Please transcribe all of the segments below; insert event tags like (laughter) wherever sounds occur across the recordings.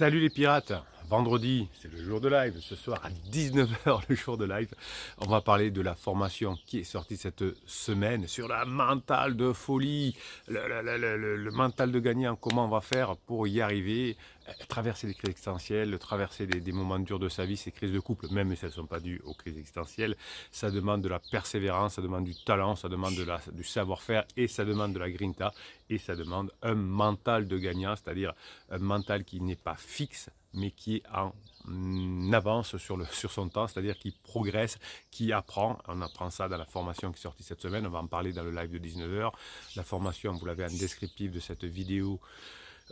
Salut les pirates vendredi, c'est le jour de live, ce soir à 19h, le jour de live, on va parler de la formation qui est sortie cette semaine sur la mentale de folie, le, mental de gagnant, comment on va faire pour y arriver, euh, traverser les crises existentielles, traverser des, moments durs de sa vie, ces crises de couple, même si elles ne sont pas dues aux crises existentielles, ça demande de la persévérance, ça demande du talent, ça demande du savoir-faire et ça demande de la grinta et ça demande un mental de gagnant, c'est-à-dire un mental qui n'est pas fixe, mais qui est en avance sur, le, sur son temps, c'est-à-dire qui progresse, qui apprend. On apprend ça dans la formation qui est sortie cette semaine, on va en parler dans le live de 19h. La formation, vous l'avez en descriptif de cette vidéo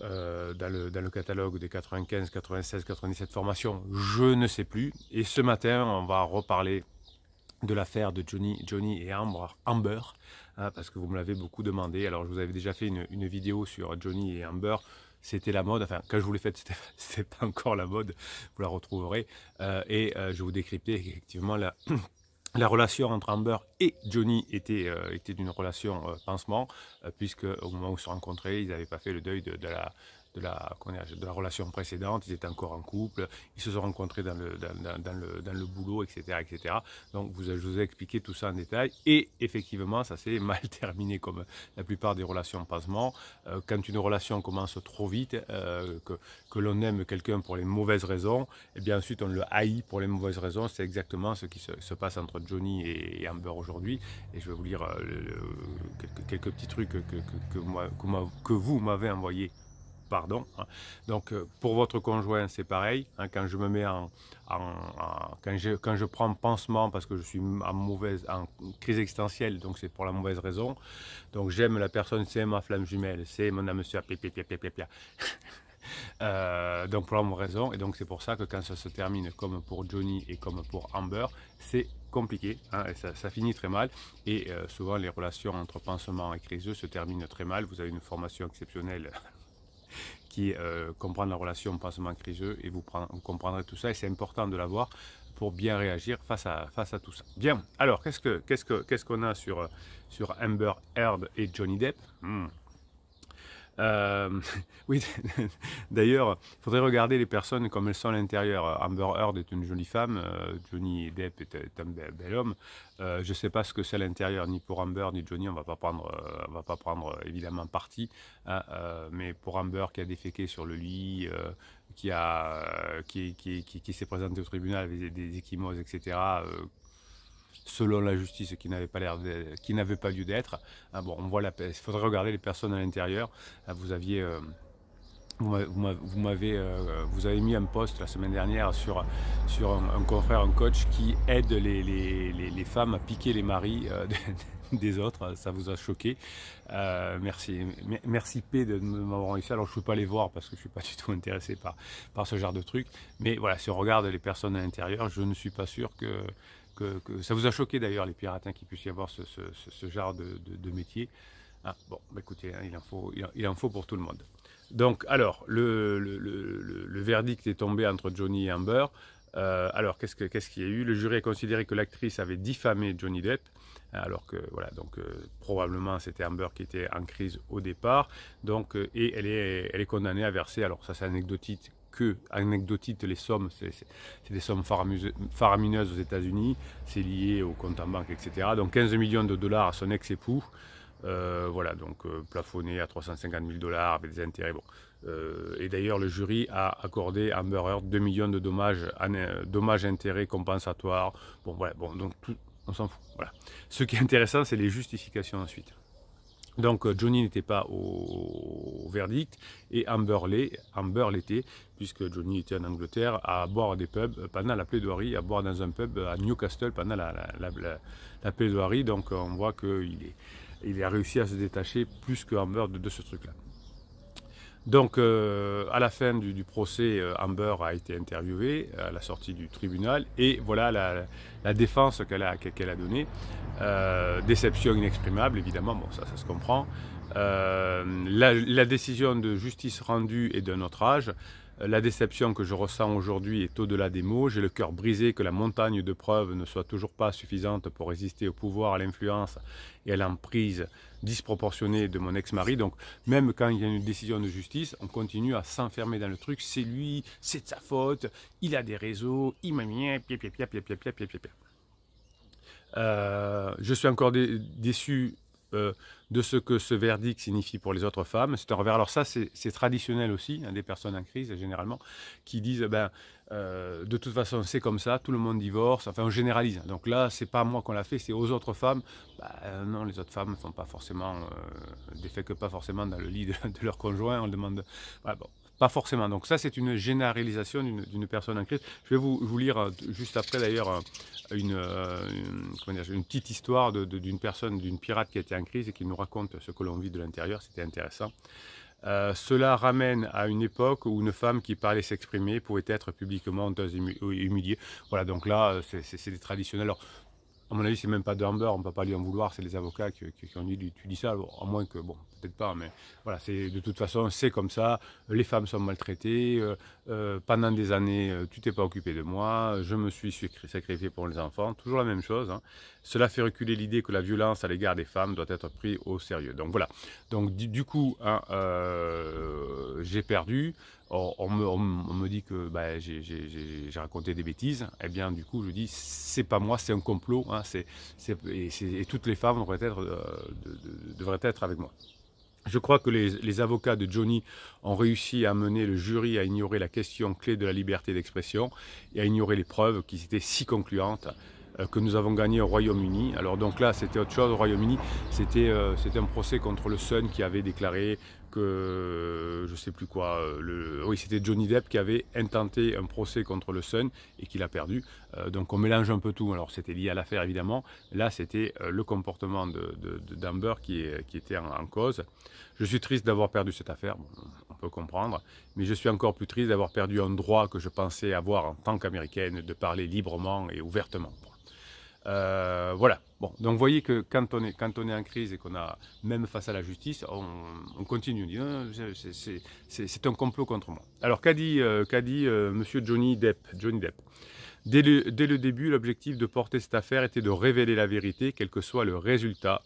euh, dans, le, catalogue des 95, 96, 97 formations, je ne sais plus. Et ce matin, on va reparler de l'affaire de Johnny, Johnny et Amber, Amber hein, parce que vous me l'avez beaucoup demandé. Alors, je vous avais déjà fait une vidéo sur Johnny et Amber c'était la mode. Enfin, quand je vous l'ai faite, c'était pas (laughs) encore la mode, vous la retrouverez. Euh, et euh, je vous décryptais effectivement la, (clears throat) la relation entre Amber et Johnny était, euh, était d'une relation pansement, puisque au moment où ils se rencontraient, ils n'avaient pas fait le deuil de la de la, relation précédente, ils étaient encore en couple, ils se sont rencontrés dans le, dans, le, dans le boulot, etc., etc. Donc vous, je vous ai expliqué tout ça en détail. Et effectivement, ça s'est (laughs) mal terminé comme la plupart des relations passement euh, quand une relation commence trop vite, euh, que, que l'on aime quelqu'un pour les mauvaises raisons, et eh bien ensuite on le haït pour les mauvaises raisons. C'est exactement ce qui se, se, passe entre Johnny et, Amber aujourd'hui. Et je vais vous lire euh, quelques, petits trucs que, que, que vous m'avez envoyés pardon. Hein. Donc euh, pour votre conjoint, c'est pareil. Hein. quand je me mets en, quand, je, quand je prends pansement parce que je suis en mauvaise en crise existentielle, donc c'est pour la mauvaise raison. Donc j'aime la personne, c'est ma flamme jumelle, c'est mon âme (laughs) euh, donc pour la mauvaise raison, et donc c'est pour ça que quand ça se termine comme pour Johnny et comme pour Amber, c'est compliqué, hein, ça, finit très mal et euh, souvent les relations entre pansement et crise se terminent très mal. Vous avez une formation exceptionnelle comprendre euh, la relation pensement criseux et vous, comprendrez tout ça. Et c'est important de l'avoir pour bien réagir face à, face à tout ça. Bien, alors qu'est-ce qu'on ce que, ce qu'on a sur, sur Amber Heard et Johnny Depp hmm. Euh, (laughs) oui, (laughs) d'ailleurs, il faudrait regarder les personnes comme elles sont à l'intérieur. Amber Heard est une jolie femme, euh, Johnny Depp est, un bel, homme. Euh, je ne sais pas ce que c'est à l'intérieur, ni pour Amber ni Johnny, on ne va pas prendre évidemment parti. Hein, mais pour Amber qui a déféqué sur le lit, qui, a, qui, s'est présenté au tribunal avec des, des etc selon la justice, qui n'avait pas, qui n'avait pas lieu d'être. Ah, bon, on voit la, il faudrait regarder les personnes à l'intérieur. Ah, vous aviez euh, vous m'avez euh, vous avez mis un post la semaine dernière sur, sur un, confrère, un coach qui aide les, les, femmes à piquer les maris euh, (laughs) des autres. Ça vous a choqué. merci, merci P de m'avoir ça Alors je ne peux pas les voir parce que je ne suis pas (laughs) du tout intéressé par, par ce genre de truc. Mais voilà, si on regarde les personnes à l'intérieur, je ne suis pas sûr que ça vous a choqué d'ailleurs, les piratins, hein, qu'il puisse y avoir ce, genre de, métier. bon, écoutez, il, en faut, pour tout le monde. Donc, alors, le, verdict est tombé entre Johnny et Amber. Euh, alors, qu'est-ce qu'il y a eu Le jury a considéré que l'actrice avait diffamé Johnny Depp, hein, alors que, voilà, donc euh, probablement c'était Amber qui était en crise au départ. Donc, euh, et elle est, elle est condamnée à verser, alors ça c'est anecdotique, que anecdotique les sommes, c'est des sommes faramineuses aux États-Unis, c'est lié au compte en banque, etc. Donc 15 millions de dollars à son ex-époux, euh, voilà, donc euh, plafonné à 350 000 dollars avec des intérêts. Bon. Euh, et d'ailleurs, le jury a accordé à Amber 2 millions de dommages, dommages intérêts compensatoires. Bon, voilà, bon, donc tout, on s'en fout. Voilà. Ce qui est intéressant, c'est les justifications ensuite. Donc euh, Johnny n'était pas au, verdict et Amber l'était, puisque Johnny était en Angleterre à boire des pubs pendant la plaidoirie, à boire dans un pub à Newcastle pendant la, plaidoirie. Donc on voit qu'il il a réussi à se détacher plus que Amber de ce truc-là. Donc, euh, à la fin du, procès, euh, Amber a été interviewée euh, à la sortie du tribunal et voilà la, défense qu'elle a, donnée. déception inexprimable, évidemment, bon, ça, ça se comprend. La, la, décision de justice rendue est d'un autre âge. La déception que je ressens aujourd'hui est au-delà des mots. J'ai le cœur brisé que la montagne de preuves ne soit toujours pas suffisante pour résister au pouvoir, à l'influence et à l'emprise disproportionnée de mon ex-mari. Donc, même quand il y a une décision de justice, on continue à s'enfermer dans le truc. C'est lui, c'est de sa faute, il a des réseaux, il m'a mis, pia, pia, euh, je suis encore déçu euh, de ce que ce verdict signifie pour les autres femmes. C'est un revers. Alors ça, c'est traditionnel aussi, hein, des personnes en crise, généralement, qui disent, eh ben, euh, de toute façon, c'est comme ça, tout le monde divorce, enfin, on généralise. Donc là, c'est pas moi qu'on l'a fait, c'est aux autres femmes. Bah, euh, non, les autres femmes ne font pas forcément, euh, des faits que pas forcément dans le lit de, (laughs) leur conjoint, on demande... bon. Pas forcément. Donc ça, c'est une généralisation d'une personne en crise. Je vais vous, lire euh, juste après d'ailleurs euh, euh, une, petite histoire d'une personne, d'une pirate qui était en crise et qui nous raconte ce que l'on vit de l'intérieur. C'était intéressant. cela ramène à une époque où une femme qui parlait s'exprimer pouvait être publiquement honteuse et humiliée. Voilà, donc là, c'est des traditionnels à mon avis, c'est même pas de Amber, on ne peut pas lui en vouloir, c'est les avocats qui, ont dit tu dis ça, à moins que, bon, peut-être pas, mais voilà, c'est de toute façon, c'est comme ça, les femmes sont maltraitées, euh, euh, pendant des années, euh, tu t'es pas occupé de moi, je me suis sacrifié pour les enfants, toujours la même chose. Hein. Cela fait reculer l'idée que la violence à l'égard des femmes doit être prise au sérieux. Donc voilà, donc du, coup, hein, j'ai perdu, on me, dit que bah, j'ai raconté des bêtises. Eh bien, du coup, je dis, c'est pas moi, c'est un complot. Hein, et, toutes les femmes euh, devraient être, avec moi. Je crois que les, avocats de Johnny ont réussi à mener le jury à ignorer la question clé de la liberté d'expression et à ignorer les preuves qui étaient si concluantes euh, que nous avons gagné au Royaume-Uni. Alors donc là, c'était autre chose au Royaume-Uni. C'était euh, un procès contre le Sun qui avait déclaré que euh, je sais plus quoi, euh, oui c'était Johnny Depp qui avait intenté un procès contre le Sun et qu'il a perdu. Euh, donc on mélange un peu tout, alors c'était lié à l'affaire évidemment, là c'était le comportement d'Amber de, qui, était en, cause. Je suis triste d'avoir perdu cette affaire, on peut comprendre, mais je suis encore plus triste d'avoir perdu un droit que je pensais avoir en tant qu'américaine de parler librement et ouvertement. Euh, voilà. Bon, donc vous voyez que quand on est, quand on est en crise et qu'on a, même face à la justice, on, on continue, ah, c'est un complot contre moi. Alors qu'a dit, euh, qu'a dit euh, Monsieur Johnny Depp, Johnny Depp dès, dès le début, l'objectif de porter cette affaire était de révéler la vérité, quel que soit le résultat.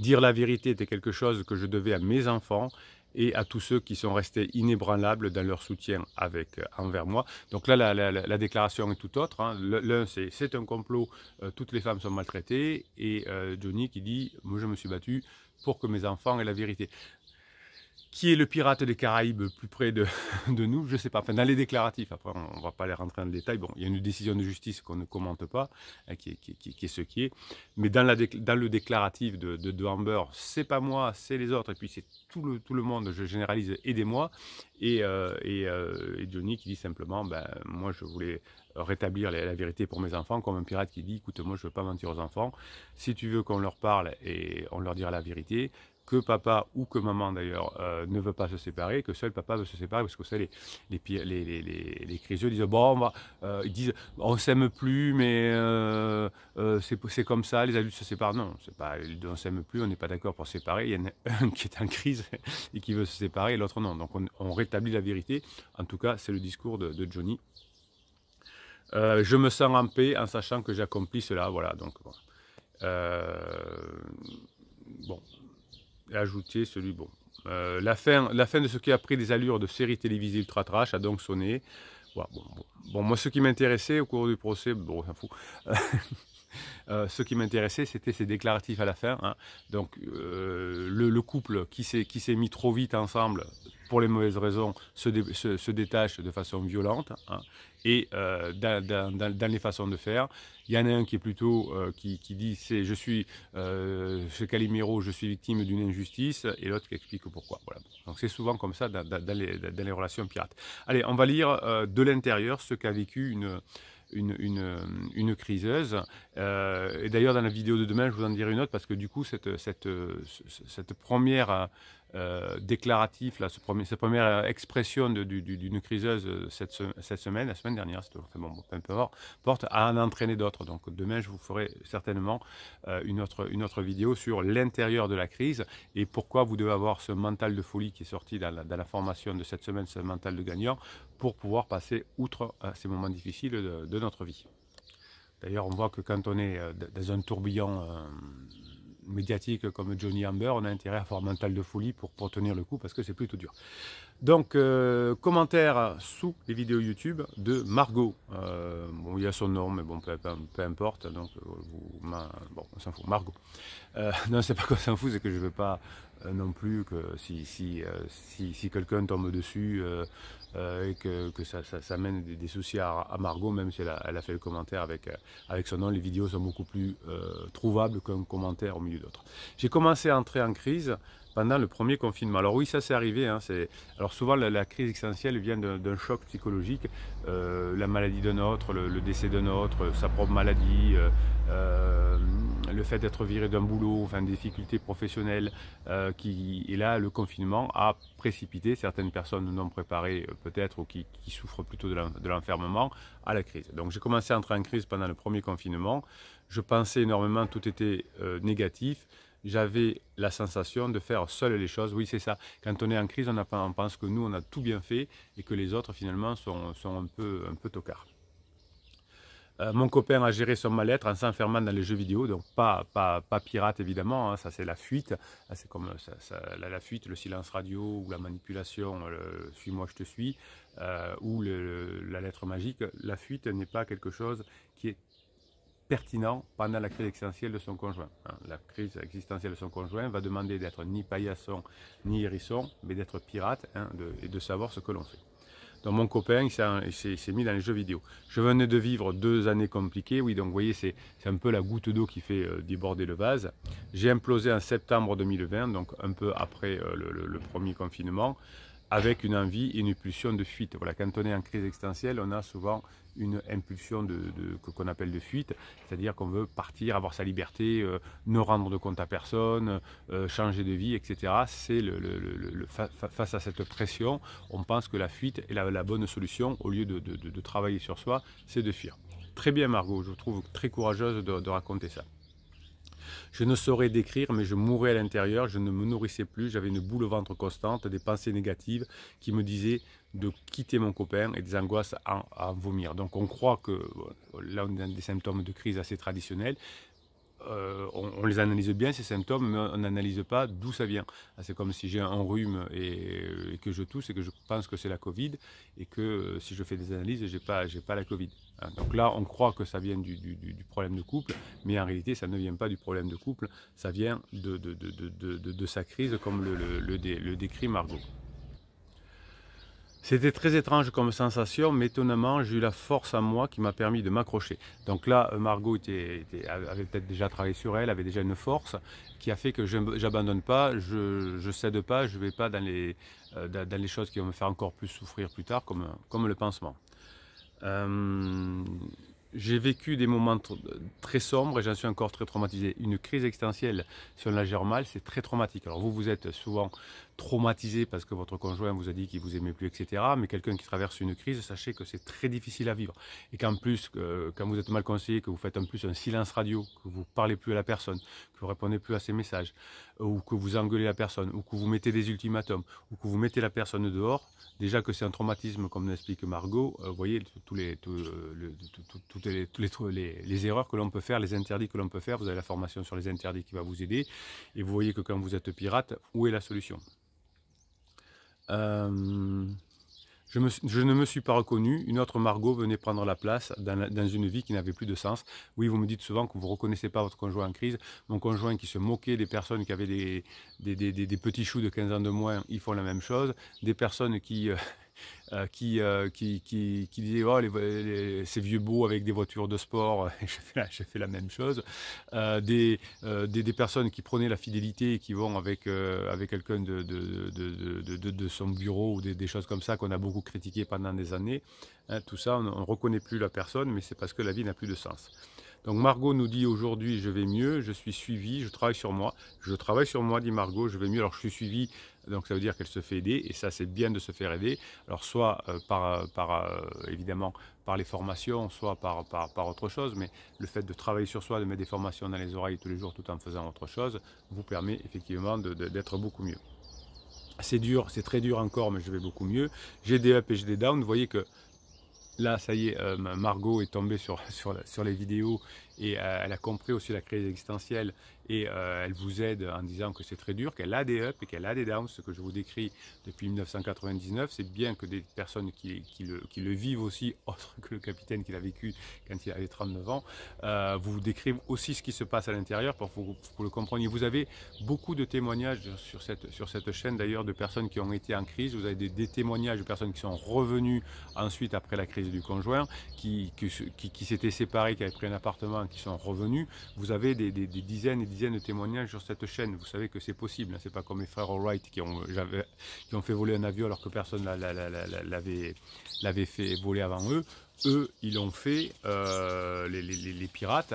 Dire la vérité était quelque chose que je devais à mes enfants et à tous ceux qui sont restés inébranlables dans leur soutien avec, euh, envers moi. Donc là, la, déclaration est tout autre. Hein. L'un, c'est c'est un complot, euh, toutes les femmes sont maltraitées, et euh, Johnny qui dit, moi je me suis battu pour que mes enfants aient la vérité qui est le pirate des Caraïbes plus près de, (laughs) nous, je ne sais pas. Enfin, dans les déclaratifs, après, on ne va pas les rentrer dans le détail. Bon, il y a une décision de justice qu'on ne commente pas, hein, qui, est, ce qui est. Mais dans, le déclaratif de, de, de Amber, c'est pas moi, c'est les autres, et puis c'est tout le, monde, je généralise, aidez-moi. Et, euh, euh, et, Johnny qui dit simplement, ben, moi, je voulais rétablir la, la, vérité pour mes enfants, comme un pirate qui dit, écoute, moi, je ne veux pas mentir aux enfants. Si tu veux qu'on leur parle et on leur dira la vérité, que papa ou que maman d'ailleurs euh, ne veut pas se séparer, que seul papa veut se séparer, parce que vous les, les, les, les, disent, bon, on euh, ils disent, on s'aime plus, mais euh, c'est comme ça, les adultes se séparent. Non, pas, on s'aime plus, on n'est pas d'accord pour se séparer, il y en a (laughs) un qui est en crise (laughs) et qui veut se séparer, l'autre non. Donc on, rétablit la vérité, en tout cas c'est le discours de, Johnny. je me sens en paix en sachant que j'accomplis cela, voilà, donc bon. bon, ajouter celui bon. Euh, la, fin, la fin de ce qui a pris des allures de série télévisée ultra trash a donc sonné. bon, moi, ce qui m'intéressait au cours du procès, bon, (laughs) euh, ce qui m'intéressait, c'était ces déclaratifs à la fin. Hein. Donc, euh, le, couple qui s'est mis trop vite ensemble pour les mauvaises raisons se, détache de façon violente. Hein et dans, les façons de faire. Il y en a un qui est plutôt euh, qui, dit c'est je suis euh, ce Calimero, je suis victime d'une injustice, et l'autre qui explique pourquoi. Voilà. Donc c'est souvent comme ça dans, dans les, relations pirates. Allez, on va lire euh, de l'intérieur ce qu'a vécu une une, une, une, criseuse. Euh, et d'ailleurs, dans la vidéo de demain, je vous en dirai une autre parce que du coup, cette, cette, cette première euh, déclaratif, là, ce premier, cette première euh, expression d'une criseuse euh, cette, semaine, la semaine dernière, c'est porte à en entraîner d'autres. Donc demain, je vous ferai certainement une, autre, une autre vidéo sur l'intérieur de la crise et pourquoi vous devez avoir ce mental de folie qui est sorti dans la, formation de cette semaine, ce mental de gagnant, pour pouvoir passer outre ces moments difficiles de, notre vie. D'ailleurs, on voit que quand on est dans un tourbillon médiatiques comme Johnny Amber, on a intérêt à faire un mental de folie pour, pour tenir le coup parce que c'est plutôt dur. Donc, euh, commentaire sous les vidéos YouTube de Margot. Euh, bon, il y a son nom, mais bon, peu, importe. Donc, euh, vous, bon, on s'en fout. Margot. (laughs) non, c'est pas qu'on s'en fout, c'est que je ne veux pas euh, non plus que si, euh, quelqu'un tombe dessus euh, et que, ça, ça, mène des, soucis à, Margot, même si elle a, elle a, fait le commentaire avec, avec son nom, les vidéos sont beaucoup plus trouvables qu'un commentaire au milieu d'autres. J'ai commencé à entrer en crise pendant le premier confinement. Alors oui, ça c'est arrivé. Hein, alors souvent, la, crise existentielle vient d'un choc psychologique, euh, la maladie d'un autre, le, décès d'un autre, sa propre maladie, euh, euh, le fait d'être viré d'un boulot, enfin des difficultés professionnelles. Et là, le confinement a précipité certaines personnes non préparées peut-être ou qui, qui, souffrent plutôt de l'enfermement à la crise. Donc j'ai commencé à entrer en crise pendant le premier confinement. Je pensais énormément, tout était négatif j'avais la sensation de faire seul les choses. Oui, c'est ça. Quand on est en crise, on, on, pense que nous, on a tout bien fait et que les autres, finalement, sont, un, peu, un peu tocards. Euh, mon copain a géré son mal-être en s'enfermant dans les jeux vidéo, donc pas, pirate évidemment, hein, ça c'est la fuite, ah, c'est comme la, fuite, le silence radio ou la manipulation, euh, suis-moi je te suis, euh, ou la lettre magique. La fuite n'est pas quelque chose qui est pertinent pendant la crise existentielle de son conjoint. Hein. La crise existentielle de son conjoint va demander d'être ni paillasson ni hérisson, mais d'être pirate hein, et de savoir ce que l'on fait. Donc mon copain, il s'est mis dans les jeux vidéo. Je venais de vivre deux années compliquées, oui, donc vous voyez, c'est un peu la goutte d'eau qui fait euh, déborder le vase. J'ai implosé en septembre 2020, donc un peu après euh, le premier confinement avec une envie et une pulsion de fuite. Voilà, quand on est en crise existentielle, on a souvent une impulsion de, qu'on appelle de fuite, c'est-à-dire qu'on veut partir, avoir sa liberté, euh, ne rendre de compte à personne, euh, changer de vie, etc. C'est le, le, le, face à cette pression, on pense que la fuite est la, bonne solution au lieu de, de, de travailler sur soi, c'est de fuir. Très bien Margot, je trouve très courageuse de raconter ça. Je ne saurais décrire, mais je mourais à l'intérieur, je ne me nourrissais plus, j'avais une boule au ventre constante, des pensées négatives qui me disaient de quitter mon copain et des angoisses à, vomir. Donc on croit que, là on a des symptômes de crise assez traditionnels, euh, on, les analyse bien, ces symptômes, mais on n'analyse pas d'où ça vient. Ah, c'est comme si j'ai un rhume euh, et, que je tousse et que je pense que c'est la Covid et que euh, si je fais des analyses, je n'ai pas, la Covid. Hein, donc là, on croit que ça vient du, problème de couple, mais en réalité, ça ne vient pas du problème de couple, ça vient de, sa crise, comme le décrit Margot. C'était très étrange comme sensation, mais étonnamment, j'ai eu la force en moi qui m'a permis de m'accrocher. Donc là, euh, Margot avait peut-être déjà travaillé sur elle, avait déjà une force qui a fait que je n'abandonne pas, je, ne cède pas, je ne vais pas euh, dans les, choses qui vont me faire encore plus souffrir plus tard, comme, le pansement. Euh, j'ai vécu des moments très sombres et j'en suis encore très traumatisé. Une crise existentielle, si on la gère mal, c'est très traumatique. Alors vous, vous êtes souvent traumatisé parce que votre conjoint vous a dit qu'il vous aimait plus, etc. Mais quelqu'un qui traverse une crise, sachez que c'est très difficile à vivre. Et qu'en plus, quand vous êtes mal conseillé, que vous faites en plus un silence radio, que vous parlez plus à la personne, que vous répondez plus à ses messages, ou que vous engueulez la personne, ou que vous mettez des ultimatums, ou que vous mettez la personne dehors, déjà que c'est un traumatisme, comme l'explique Margot, euh, vous voyez tous euh, toutes les, erreurs que l'on peut faire, les interdits que l'on peut faire, vous avez la formation sur les interdits qui va vous aider, et vous voyez que quand vous êtes pirate, où est la solution euh, je, ne me suis pas reconnu, une autre Margot venait prendre la place dans, une vie qui n'avait plus de sens. Oui, vous me dites souvent que vous ne reconnaissez pas votre conjoint en crise. Mon conjoint qui se moquait des personnes qui avaient des, petits choux de 15 ans de moins, ils font la même chose. Des personnes qui... Euh, euh, euh, qui, qui, qui, disait oh, les, ces vieux beaux avec des voitures de sport, (laughs) j'ai fait, la même chose. Euh, des, des, personnes qui prenaient la fidélité et qui vont avec, avec quelqu'un de de, de, de, son bureau ou des, choses comme ça qu'on a beaucoup critiqué pendant des années. Hein, tout ça, on ne reconnaît plus la personne, mais c'est parce que la vie n'a plus de sens. Donc Margot nous dit aujourd'hui je vais mieux, je suis suivi, je travaille sur moi. Je travaille sur moi, dit Margot, je vais mieux. Alors je suis suivi, donc ça veut dire qu'elle se fait aider et ça c'est bien de se faire aider. Alors soit euh, par, euh, euh, évidemment par les formations, soit par, par, par, autre chose, mais le fait de travailler sur soi, de mettre des formations dans les oreilles tous les jours tout en faisant autre chose, vous permet effectivement d'être beaucoup mieux. C'est dur, c'est très dur encore, mais je vais beaucoup mieux. J'ai des up et j'ai des downs. Vous voyez que Là, ça y est, euh, Margot est tombée sur, (laughs) sur les vidéos et euh, elle a compris aussi la crise existentielle et euh, elle vous aide en disant que c'est très dur, qu'elle a des ups et qu'elle a des downs, ce que je vous décris depuis 1999, c'est bien que des personnes qui, qui, le, vivent aussi, (laughs) autre que le capitaine qui l'a vécu quand il avait 39 ans, euh, vous décrivent aussi ce qui se passe à l'intérieur pour que vous le compreniez. Vous avez beaucoup de témoignages sur cette, sur cette chaîne d'ailleurs de personnes qui ont été en crise, vous avez des, témoignages de personnes qui sont revenues ensuite après la crise du conjoint, qui, qui, qui s'étaient séparées, qui avaient pris un appartement, qui sont revenus. Vous avez des, dizaines et dizaines de témoignages sur cette chaîne. Vous savez que c'est possible. Hein. C'est pas comme les frères Wright qui ont, qui ont fait voler un avion alors que personne l'avait fait voler avant eux. Eux, ils l'ont fait, euh, les, pirates,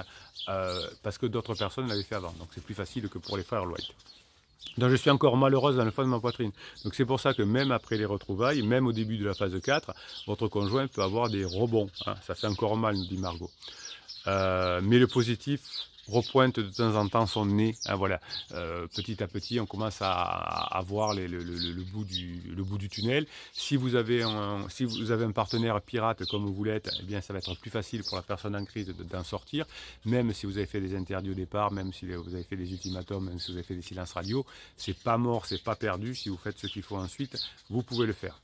euh, parce que d'autres personnes l'avaient fait avant. Donc c'est plus facile que pour les frères Wright. Donc je suis encore malheureuse dans le fond de ma poitrine. Donc c'est pour ça que même après les retrouvailles, même au début de la phase 4, votre conjoint peut avoir des rebonds. Hein. Ça fait encore mal, nous dit Margot. Euh, mais le positif repointe de temps en temps son nez. Hein, euh, petit à petit, on commence à, voir le, bout du, tunnel. Si vous, avez un, partenaire pirate comme vous l'êtes, eh bien, ça va être plus facile pour la personne en crise d'en sortir. Même si vous avez fait des interdits au départ, même si vous avez fait des ultimatums, même si vous avez fait des silences radio, c'est pas mort, c'est pas perdu. Si vous faites ce qu'il faut ensuite, vous pouvez le faire.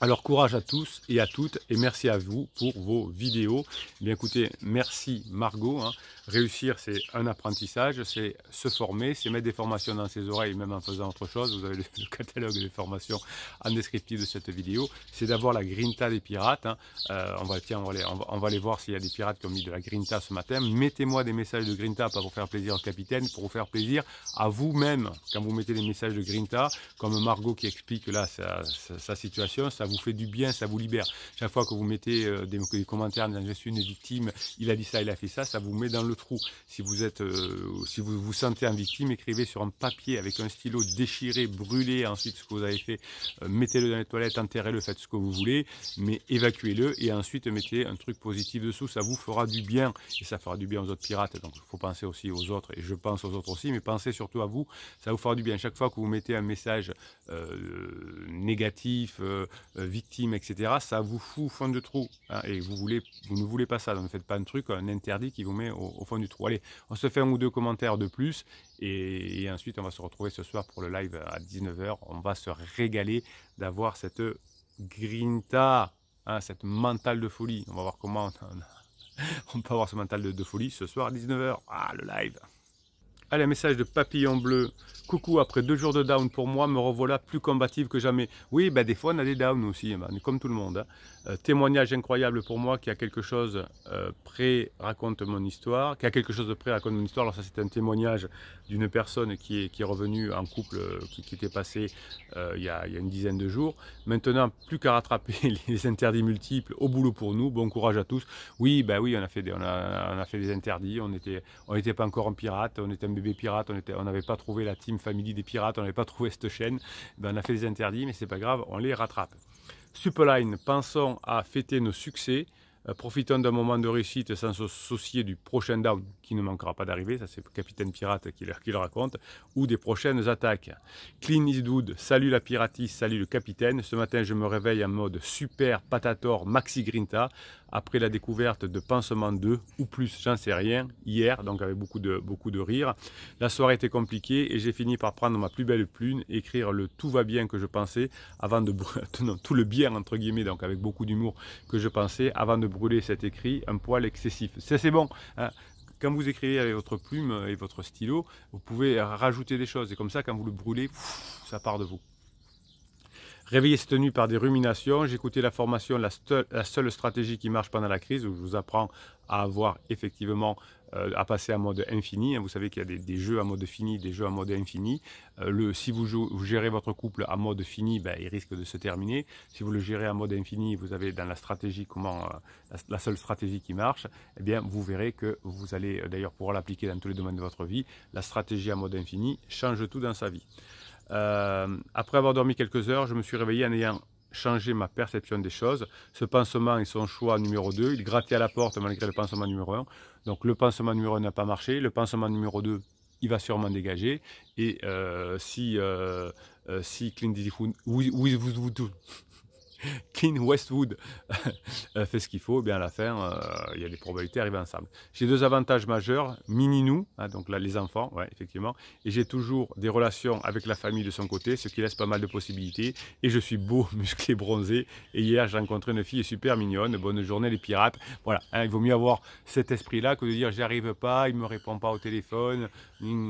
Alors courage à tous et à toutes et merci à vous pour vos vidéos. bien écoutez, merci Margot. Hein. Réussir, c'est un apprentissage, c'est se former, c'est mettre des formations dans ses oreilles, même en faisant autre chose. Vous avez le, catalogue des formations en descriptif de cette vidéo. C'est d'avoir la grinta des pirates. Hein. Euh, on, va, on, va aller, voir s'il y a des pirates qui ont mis de la grinta ce matin. Mettez-moi des messages de grinta, pas pour faire plaisir au capitaine, pour vous faire plaisir à vous-même. Quand vous mettez des messages de grinta, comme Margot qui explique là sa, situation, ça vous fait du bien, ça vous libère. Chaque fois que vous mettez euh, des, commentaires, je suis une victime, il a dit ça, il a fait ça, ça vous met dans le trou. Si vous, êtes, euh, si vous vous sentez en victime, écrivez sur un papier avec un stylo déchiré, brûlé ensuite ce que vous avez fait. Euh, mettez-le dans les toilettes, enterrez-le, faites ce que vous voulez, mais évacuez-le et ensuite mettez un truc positif dessous. Ça vous fera du bien et ça fera du bien aux autres pirates. Donc il faut penser aussi aux autres et je pense aux autres aussi, mais pensez surtout à vous. Ça vous fera du bien. Chaque fois que vous mettez un message euh, négatif, victime, etc., ça vous fout fond de trou hein, et vous, voulez, vous ne voulez pas ça. Donc ne faites pas un truc, un interdit qui vous met au du trou. Allez, on se fait un ou deux commentaires de plus et, ensuite on va se retrouver ce soir pour le live à 19h. On va se régaler d'avoir cette grinta, hein, cette mentale de folie. On va voir comment on, (laughs) peut avoir ce mental de, de folie ce soir à 19h. Ah, le live un ah, message de papillon bleu. Coucou, après deux jours de down pour moi, me revoilà plus combative que jamais. Oui, ben des fois on a des downs aussi, eh ben, comme tout le monde. Hein. Euh, témoignage incroyable pour moi qui a quelque chose euh, raconte mon histoire, qui a quelque chose de pré-raconte mon histoire. Alors ça c'est un témoignage d'une personne qui est, qui est revenue en couple, euh, qui, était passée il, y, a, une dizaine de jours. Maintenant, plus qu'à rattraper (laughs) les interdits multiples, au boulot pour nous, bon courage à tous. Oui, ben oui, on a fait des, on a, on a fait des interdits, on n'était on était pas encore en pirate, on était un bébé des pirates, on n'avait pas trouvé la team family des pirates, on n'avait pas trouvé cette chaîne. Ben, on a fait des interdits, mais c'est pas grave, on les rattrape. Superline, pensons à fêter nos succès, euh, profitons d'un moment de réussite sans se soucier du prochain down qui ne manquera pas d'arriver, ça c'est le capitaine pirate qui le, raconte, ou des prochaines attaques. Clean Eastwood, salut la piratiste, salut le capitaine. Ce matin je me réveille en mode super patator maxi grinta après la découverte de pansement 2 ou plus, j'en sais rien, hier, donc avec beaucoup de, beaucoup de rire. La soirée était compliquée et j'ai fini par prendre ma plus belle plume, écrire le tout va bien que je pensais avant de (laughs) tout le bien entre guillemets, donc avec beaucoup d'humour que je pensais avant de brûler cet écrit un poil excessif. C'est bon. Hein. quand vous écrivez avec votre plume et votre stylo, vous pouvez rajouter des choses. Et comme ça, quand vous le brûlez, ça part de vous. Réveiller cette nuit par des ruminations, j'ai écouté la formation la, seule stratégie qui marche pendant la crise, où je vous apprends à avoir effectivement euh, à passer en mode infini. Hein, vous savez qu'il y a des, jeux à mode fini, des jeux à mode infini. Euh, si vous, gérez votre couple à mode fini, ben, il risque de se terminer. Si vous le gérez à mode infini, vous avez dans la stratégie comment euh, la, seule stratégie qui marche. Eh bien, vous verrez que vous allez d'ailleurs pouvoir l'appliquer dans tous les domaines de votre vie. La stratégie à mode infini change tout dans sa vie. Euh, après avoir dormi quelques heures, je me suis réveillé en ayant changé ma perception des choses. Ce pansement est son choix numéro 2. Il grattait à la porte malgré le pansement numéro 1. Donc le pansement numéro 1 n'a pas marché. Le pansement numéro 2, il va sûrement dégager. Et euh, si, euh, si Clint Eastwood... Oui, vous, King (laughs) Westwood euh, fait ce qu'il faut, eh bien à la fin, euh, il y a des probabilités d'arriver ensemble. J'ai deux avantages majeurs, mini-nous, hein, donc là, les enfants, ouais, effectivement, et j'ai toujours des relations avec la famille de son côté, ce qui laisse pas mal de possibilités, et je suis beau, (laughs) musclé, bronzé, et hier, j'ai rencontré une fille super mignonne, bonne journée les pirates, voilà, hein, il vaut mieux avoir cet esprit-là que de dire j'arrive pas, il me répond pas au téléphone,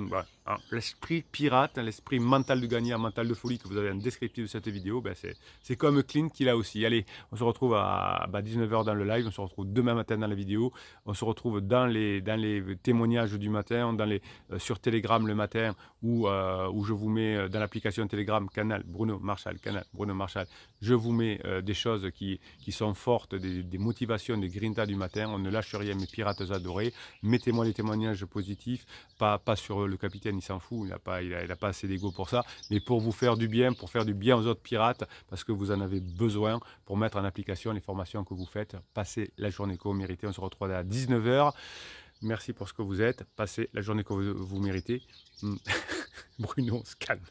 bah, hein, l'esprit pirate, hein, l'esprit mental de gagnant, mental de folie que vous avez en descriptif de cette vidéo, ben, c'est comme Clint qu'il a aussi. Allez, on se retrouve à, 19h bah, dans le live, on se retrouve demain matin dans la vidéo, on se retrouve dans les, dans les témoignages du matin, dans les, euh, sur Telegram le matin, où, euh, où je vous mets euh, dans l'application Telegram, canal Bruno Marshall, canal Bruno Marshall, je vous mets euh, des choses qui, sont fortes, des, motivations, de grinta du matin. On ne lâche rien, mes pirates adorés. Mettez-moi les témoignages positifs. Pas, pas sur le capitaine, il s'en fout. Il n'a pas, il a, pas assez d'ego pour ça. Mais pour vous faire du bien, pour faire du bien aux autres pirates, parce que vous en avez besoin pour mettre en application les formations que vous faites. Passez la journée que vous méritez. On se retrouve à 19h. Merci pour ce que vous êtes. Passez la journée que vous, vous méritez. Hmm. (laughs) Bruno, on calme.